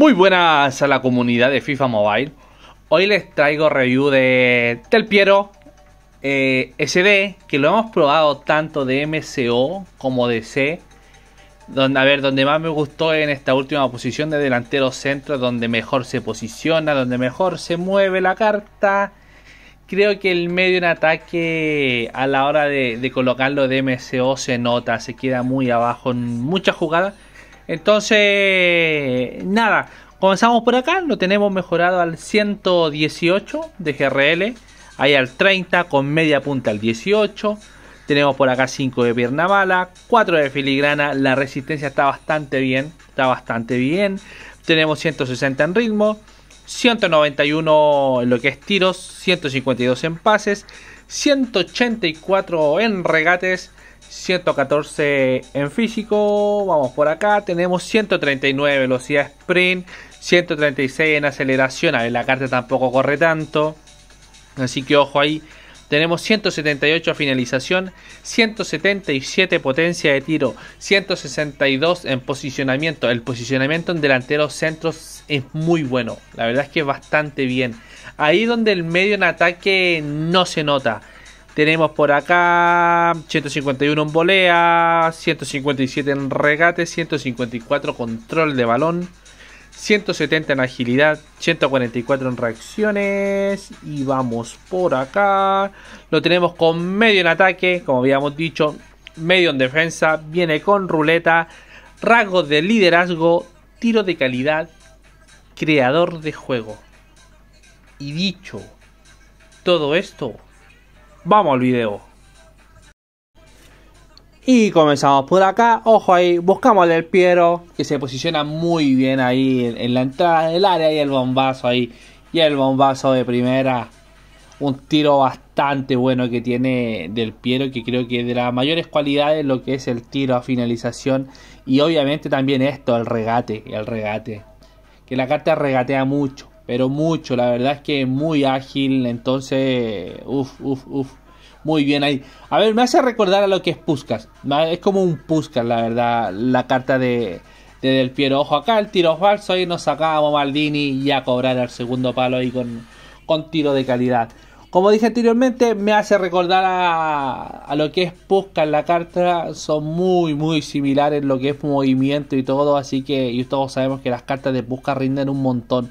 Muy buenas a la comunidad de FIFA Mobile. Hoy les traigo review de Tel Piero eh, SD, que lo hemos probado tanto de MCO como de C. a ver, donde más me gustó en esta última posición de delantero centro, donde mejor se posiciona, donde mejor se mueve la carta. Creo que el medio en ataque a la hora de, de colocarlo de MCO se nota, se queda muy abajo en muchas jugadas entonces, nada, comenzamos por acá, lo tenemos mejorado al 118 de GRL, ahí al 30 con media punta al 18. Tenemos por acá 5 de pierna bala, 4 de filigrana, la resistencia está bastante bien, está bastante bien. Tenemos 160 en ritmo, 191 en lo que es tiros, 152 en pases, 184 en regates, 114 en físico. Vamos por acá. Tenemos 139 velocidad sprint. 136 en aceleración. A ver, la carta tampoco corre tanto. Así que ojo ahí. Tenemos 178 finalización, 177 potencia de tiro, 162 en posicionamiento. El posicionamiento en delanteros centros es muy bueno. La verdad es que bastante bien. Ahí donde el medio en ataque no se nota. Tenemos por acá 151 en volea, 157 en regate, 154 control de balón, 170 en agilidad, 144 en reacciones. Y vamos por acá. Lo tenemos con medio en ataque, como habíamos dicho, medio en defensa. Viene con ruleta, rasgos de liderazgo, tiro de calidad, creador de juego. Y dicho todo esto, Vamos al video. Y comenzamos por acá, ojo ahí, buscamos al Piero, que se posiciona muy bien ahí en, en la entrada del área y el bombazo ahí. Y el bombazo de primera, un tiro bastante bueno que tiene del Piero, que creo que es de las mayores cualidades lo que es el tiro a finalización. Y obviamente también esto, el regate, el regate. Que la carta regatea mucho pero mucho, la verdad es que muy ágil, entonces, uff, uff, uff, muy bien ahí. A ver, me hace recordar a lo que es Puscas es como un Puskas, la verdad, la carta de, Del Piero. Ojo acá, el tiro falso, y nos sacamos Maldini y a cobrar al segundo palo ahí con, con tiro de calidad. Como dije anteriormente, me hace recordar a, lo que es Puskas, la carta son muy, muy similares lo que es movimiento y todo, así que y todos sabemos que las cartas de Puskas rinden un montón.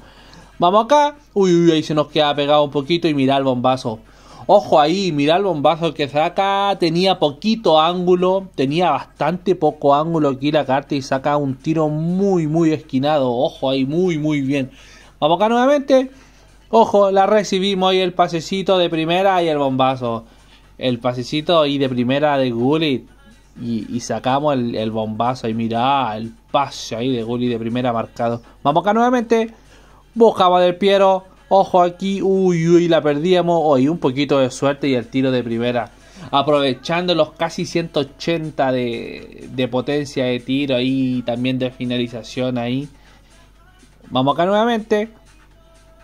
Vamos acá. Uy, uy, ahí se nos queda pegado un poquito y mirá el bombazo. Ojo ahí, mirá el bombazo que saca. Tenía poquito ángulo. Tenía bastante poco ángulo aquí la carta y saca un tiro muy, muy esquinado. Ojo ahí, muy, muy bien. Vamos acá nuevamente. Ojo, la recibimos ahí el pasecito de primera y el bombazo. El pasecito y de primera de Gullit. Y, sacamos el, bombazo. Y mirá, el pase ahí de Gullit de primera marcado. Vamos acá nuevamente. Buscaba del Piero. Ojo aquí. Uy, uy, la perdíamos. Hoy un poquito de suerte y el tiro de primera. Aprovechando los casi 180 de, de potencia de tiro ahí. También de finalización ahí. Vamos acá nuevamente.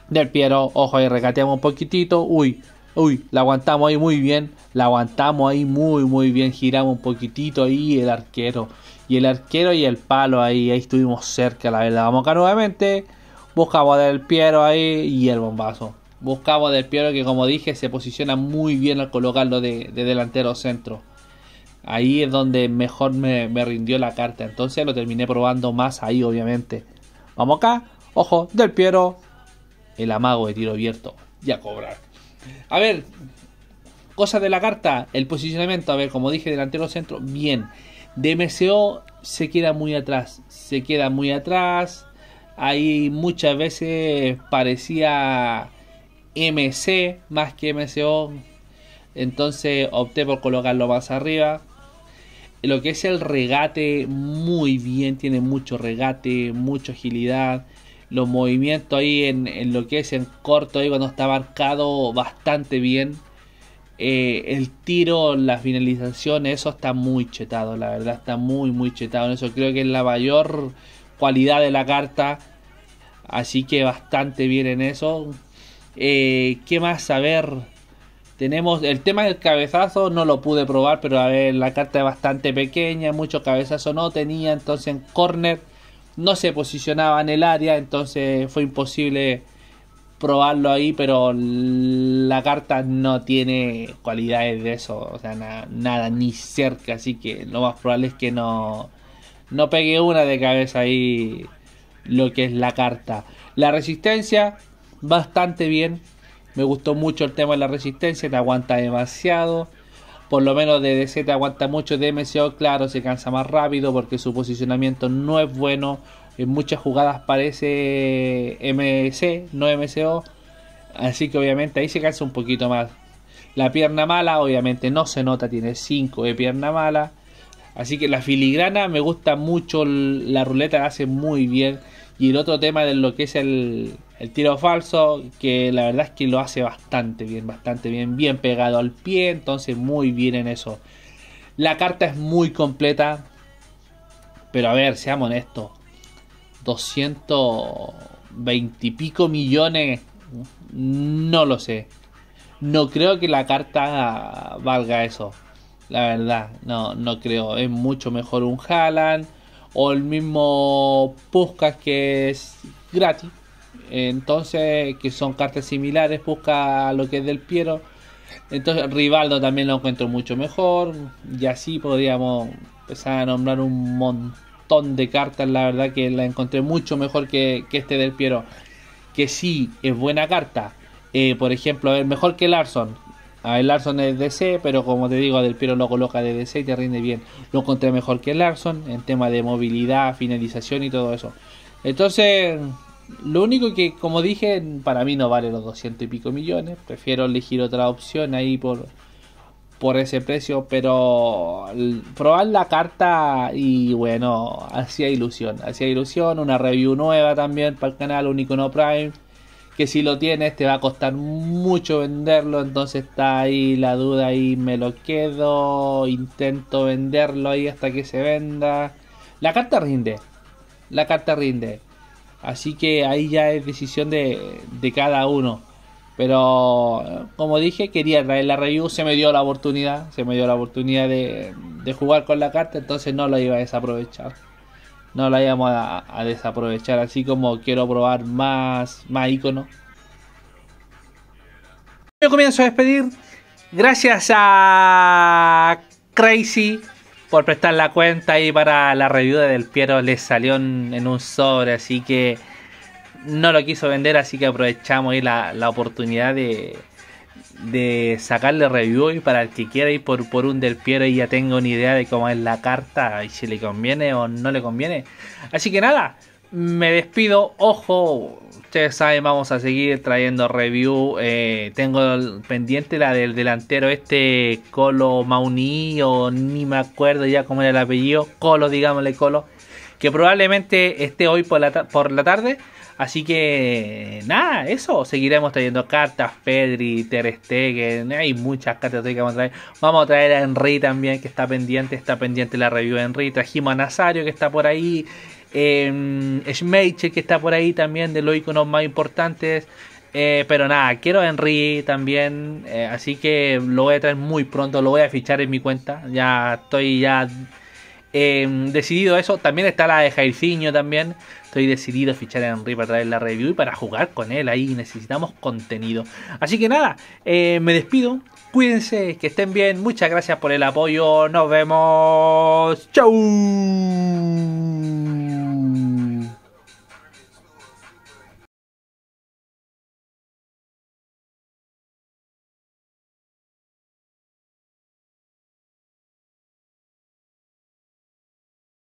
Del Piero. Ojo ahí, recateamos un poquitito. Uy, Uy, la aguantamos ahí muy bien. La aguantamos ahí muy, muy bien. Giramos un poquitito ahí el arquero. Y el arquero y el palo ahí. Ahí estuvimos cerca, la verdad. Vamos acá nuevamente buscaba del Piero ahí y el bombazo. buscaba del Piero que como dije se posiciona muy bien al colocarlo de, delantero centro. Ahí es donde mejor me, rindió la carta. Entonces lo terminé probando más ahí obviamente. Vamos acá. Ojo, del Piero. El amago de tiro abierto. Ya cobrar. A ver. Cosa de la carta. El posicionamiento. A ver, como dije, delantero centro. Bien. DMCO se queda muy atrás. Se queda muy atrás ahí muchas veces parecía MC más que MCO. Entonces opté por colocarlo más arriba. Lo que es el regate, muy bien, tiene mucho regate, mucha agilidad. Los movimientos ahí en, lo que es en corto, ahí cuando está marcado bastante bien. Eh, el tiro, las finalizaciones eso está muy chetado, la verdad está muy, muy chetado. En eso creo que en la mayor cualidad de la carta. Así que bastante bien en eso. Eh, ¿Qué más? A ver. Tenemos el tema del cabezazo, no lo pude probar, pero a ver, la carta es bastante pequeña, mucho cabezazo no tenía, entonces en corner no se posicionaba en el área, entonces fue imposible probarlo ahí, pero la carta no tiene cualidades de eso, o sea, nada, ni cerca, así que lo más probable es que no, no pegué una de cabeza ahí lo que es la carta. La resistencia, bastante bien. Me gustó mucho el tema de la resistencia, te aguanta demasiado. Por lo menos de DC te aguanta mucho. De MCO, claro, se cansa más rápido porque su posicionamiento no es bueno. En muchas jugadas parece MC, no MCO. Así que obviamente ahí se cansa un poquito más. La pierna mala, obviamente no se nota, tiene 5 de pierna mala. Así que la filigrana me gusta mucho, la ruleta la hace muy bien. Y el otro tema de lo que es el, tiro falso, que la verdad es que lo hace bastante bien, bastante bien, bien pegado al pie, entonces muy bien en eso. La carta es muy completa, pero a ver, seamos honestos, 220 y pico millones, no lo sé. No creo que la carta valga eso. La verdad, no, no creo. Es mucho mejor un Haaland o el mismo Puskas que es gratis. Entonces, que son cartas similares, busca lo que es del Piero. Entonces, Rivaldo también lo encuentro mucho mejor. Y así podríamos empezar a nombrar un montón de cartas. La verdad que la encontré mucho mejor que, este del Piero. Que sí, es buena carta. Eh, por ejemplo, es mejor que Larson, el Larson es DC, pero como te digo, a Del Piero lo coloca de DC y te rinde bien. Lo encontré mejor que el Larson en tema de movilidad, finalización y todo eso. Entonces, lo único que, como dije, para mí no vale los 200 y pico millones. Prefiero elegir otra opción ahí por, por ese precio, pero probar la carta y bueno, hacía ilusión, hacía ilusión, una review nueva también para el canal, un No Prime que si lo tienes te va a costar mucho venderlo, entonces está ahí la duda y me lo quedo, intento venderlo ahí hasta que se venda. La carta rinde, la carta rinde. Así que ahí ya es decisión de, cada uno. Pero como dije, quería traer la review, se me dio la oportunidad, se me dio la oportunidad de, de jugar con la carta, entonces no lo iba a desaprovechar no la íbamos a, desaprovechar. Así como quiero probar más, más iconos. Yo comienzo a despedir. Gracias a Crazy por prestar la cuenta y para la review del Piero le salió en un sobre, así que no lo quiso vender, así que aprovechamos ahí la oportunidad de, de sacarle review y para el que quiera ir por, por un del Piero y ya tengo una idea de cómo es la carta y si le conviene o no le conviene. Así que nada, me despido. Ojo, ustedes saben, vamos a seguir trayendo review. Eh, tengo pendiente la del delantero este Colo Mauní o ni me acuerdo ya cómo era el apellido. Colo, digámosle Colo. Que probablemente esté hoy por por la tarde. Así que nada, eso. Seguiremos trayendo cartas. Pedri, Ter Stegen. Hay muchas cartas que vamos a traer. Vamos a traer a Henry también, que está pendiente. Está pendiente la review de Henry. Trajimos a Nazario, que está por ahí. Eh, Schmeichel, que está por ahí también, de los iconos más importantes. Eh, pero nada, quiero a Henry también. Eh, así que lo voy a traer muy pronto. Lo voy a fichar en mi cuenta. Ya estoy ya eh, decidido eso. También está la de Jairzinho también. Estoy decidido a fichar a Henry para traer la review y para jugar con él ahí. Necesitamos contenido. Así que nada, eh, me despido. Cuídense, que estén bien. Muchas gracias por el apoyo. Nos vemos. Chau.